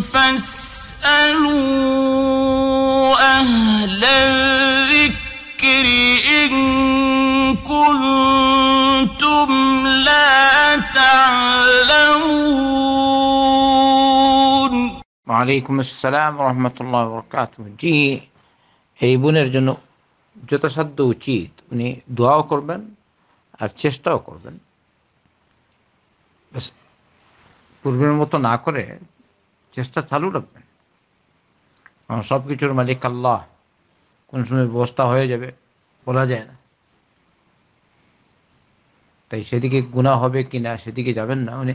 فاسألوا أهل الذكر إن كنتم لا تعلمون وعليكم السلام ورحمة الله وبركاته جي এই বোনের জন্য যথাসাধ্য উচিত উনি দোয়াও করবেন আর চেষ্টাও بس পূর্বের মতো না করে চেষ্টা চালু রাখবেন সব কিছুর মালিক আল্লাহ কোন সময় ব্যবস্থা হয়ে যাবে বলা যায় না তাই সেদিকে গুণা হবে কি না সেদিকে যাবেন না মানে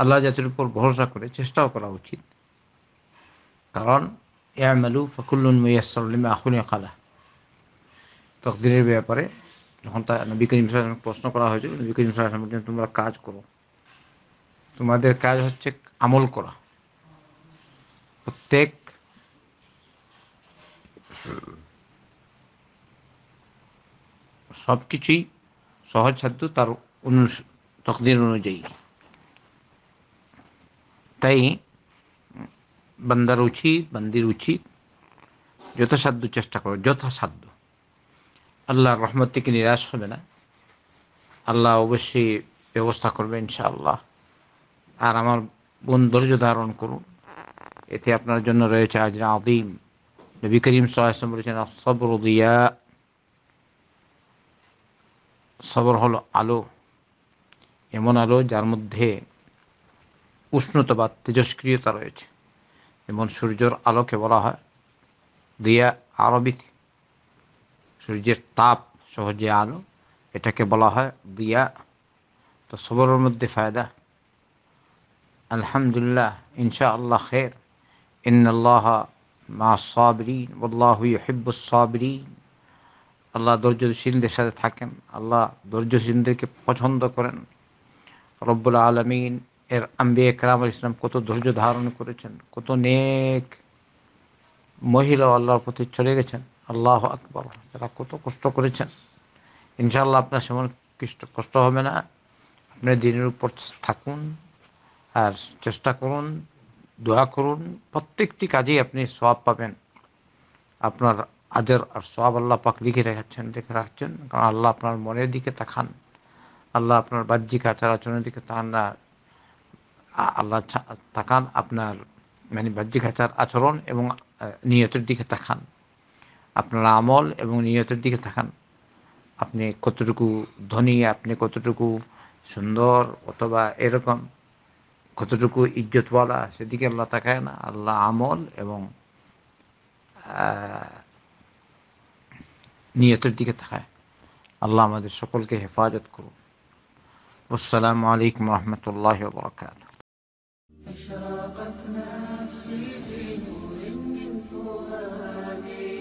আল্লাহ জাতির উপর ভরসা করে চেষ্টাও করা উচিত কারণ ইয়ামালু ফকুল্লুন মৈয়াসাল্লিম আখুনিয়া খালা তকদিনের ব্যাপারে যখন তা নবী করিম প্রশ্ন করা হয়েছিল নবী করিম সালাম তোমরা কাজ করো তোমাদের কাজ হচ্ছে আমল করা প্রত্যেক সব কিছুই সহজসাধ্য তার অনু তকদির অনুযায়ী তাই বান্দার উচিত বান্দির উচিত যথাসাধ্য চেষ্টা করো যথাসাধ্য আল্লাহর রহমত থেকে নিরাশ হবে না আল্লাহ অবশ্যই ব্যবস্থা করবে ইনশাআল্লাহ আর আমার বোন ধৈর্য ধারণ করুন এতে আপনার জন্য রয়েছে আজরা আদিম নবী করিম সাহায্য বলেছেন সবর দিয়া সবর হলো আলো এমন আলো যার মধ্যে উষ্ণতা বা তেজস্ক্রিয়তা রয়েছে যেমন সূর্যের আলোকে বলা হয় দিয়া আরবিতে সূর্যের তাপ সহজে আলো এটাকে বলা হয় দিয়া তো সবরের মধ্যে ফায়দা আলহামদুলিল্লাহ ইনশা আল্লাহ খের إن الله মা সাবরিন আল্লাহ ইহিব্বুস সাবরিন আল্লাহ ধৈর্যশীলদের সাথে থাকেন আল্লাহ ধৈর্যশীলদেরকে পছন্দ করেন রব্বুল আলমিন এর আম্বি একরাম ইসলাম কত ধৈর্য ধারণ করেছেন কত নেক মহিলা আল্লাহর প্রতি চলে গেছেন আল্লাহ আকবর তারা কত কষ্ট করেছেন ইনশাআল্লাহ আপনার সেমন কষ্ট কষ্ট হবে না আপনি দিনের উপর থাকুন আর চেষ্টা করুন দোয়া করুন প্রত্যেকটি কাজেই আপনি সব পাবেন আপনার আজর আর সব আল্লাহ পাক লিখে রেখেছেন দেখে রাখছেন কারণ আল্লাহ আপনার মনের দিকে তাকান আল্লাহ আপনার বাহ্যিক আচার আচরণের দিকে তাকান না আল্লাহ তাকান আপনার মানে বাহ্যিক আচার আচরণ এবং নিয়তের দিকে তাকান আপনার আমল এবং নিয়তের দিকে তাকান আপনি কতটুকু ধনী আপনি কতটুকু সুন্দর অথবা এরকম কতটুকু ইজ্জতওয়ালা সেদিকে আল্লাহ তাকায় না আল্লাহ আমল এবং নিয়তের দিকে তাকায় আল্লাহ আমাদের সকলকে হেফাজত করুন والسلام عليكم ورحمة الله وبركاته أشرقت نفسي في نور من فؤادي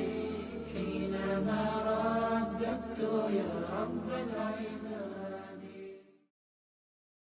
حينما رددت يا رب العباد